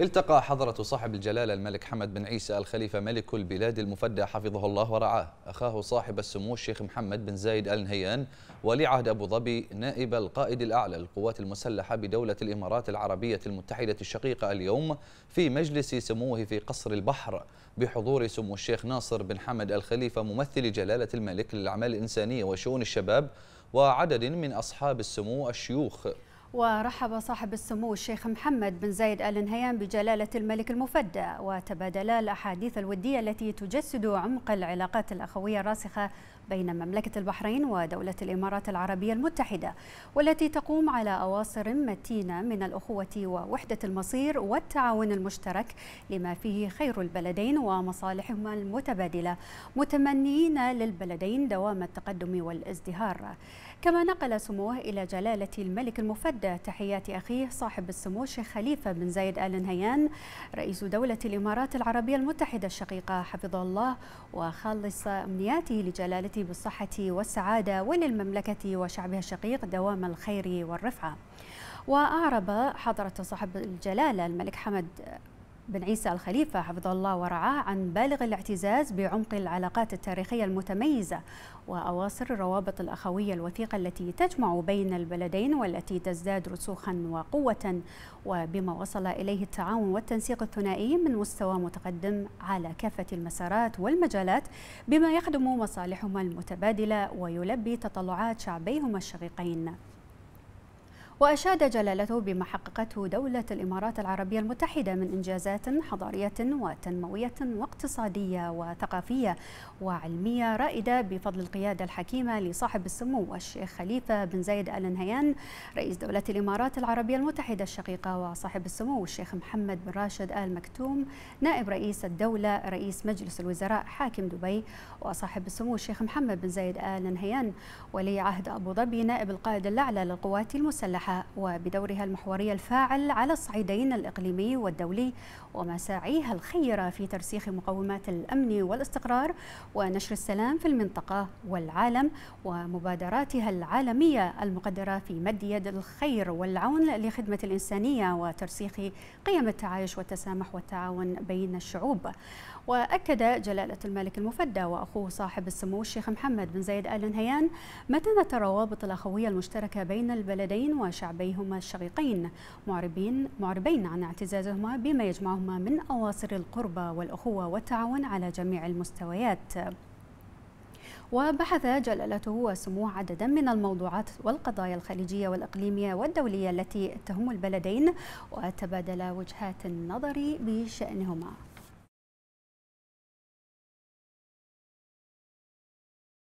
التقى حضرة صاحب الجلالة الملك حمد بن عيسى الخليفة ملك البلاد المفدى حفظه الله ورعاه أخاه صاحب السمو الشيخ محمد بن زايد آل نهيان ولي عهد أبو ظبي نائب القائد الأعلى للقوات المسلحة بدولة الإمارات العربية المتحدة الشقيقة اليوم في مجلس سموه في قصر البحر بحضور سمو الشيخ ناصر بن حمد الخليفة ممثل جلالة الملك للأعمال الإنسانية وشؤون الشباب وعدد من أصحاب السمو الشيوخ ورحب صاحب السمو الشيخ محمد بن زايد آل نهيان بجلالة الملك المفدى وتبادلا الأحاديث الودية التي تجسد عمق العلاقات الأخوية الراسخة بين مملكة البحرين ودولة الإمارات العربية المتحدة والتي تقوم على أواصر متينة من الأخوة ووحدة المصير والتعاون المشترك لما فيه خير البلدين ومصالحهما المتبادلة متمنيين للبلدين دوام التقدم والازدهار كما نقل سموه إلى جلالة الملك المفدى تحيات أخيه صاحب السمو الشيخ خليفة بن زايد آل نهيان رئيس دولة الإمارات العربية المتحدة الشقيقة حفظه الله وخلص أمنياته لجلالة بالصحة والسعادة وللمملكة وشعبها الشقيق دوام الخير والرفعة وأعرب حضرة صاحب الجلالة الملك حمد بن عيسى الخليفة حفظه الله ورعاه عن بالغ الاعتزاز بعمق العلاقات التاريخية المتميزة وأواصر الروابط الأخوية الوثيقة التي تجمع بين البلدين والتي تزداد رسوخا وقوة وبما وصل إليه التعاون والتنسيق الثنائي من مستوى متقدم على كافة المسارات والمجالات بما يخدم مصالحهما المتبادلة ويلبي تطلعات شعبيهما الشقيقين وأشاد جلالته بما حققته دولة الإمارات العربية المتحدة من إنجازات حضارية وتنموية واقتصادية وثقافية وعلمية رائدة بفضل القيادة الحكيمة لصاحب السمو الشيخ خليفة بن زايد آل نهيان رئيس دولة الإمارات العربية المتحدة الشقيقة وصاحب السمو الشيخ محمد بن راشد آل مكتوم نائب رئيس الدولة رئيس مجلس الوزراء حاكم دبي وصاحب السمو الشيخ محمد بن زايد آل نهيان ولي عهد أبو ظبي نائب القائد الأعلى للقوات المسلحة وبدورها المحوري الفاعل على الصعيدين الإقليمي والدولي ومساعيها الخيرة في ترسيخ مقومات الأمن والاستقرار ونشر السلام في المنطقة والعالم ومبادراتها العالمية المقدرة في مد يد الخير والعون لخدمة الإنسانية وترسيخ قيم التعايش والتسامح والتعاون بين الشعوب وأكد جلالة الملك المفدى وأخوه صاحب السمو الشيخ محمد بن زايد آل نهيان متانة الروابط الأخوية المشتركة بين البلدين وش شعبيهما الشقيقين معربين معربين عن اعتزازهما بما يجمعهما من أواصر القربة والأخوة والتعاون على جميع المستويات وبحث جلالته وسموه عددا من الموضوعات والقضايا الخليجية والإقليمية والدولية التي تهم البلدين وتبادل وجهات النظر بشأنهما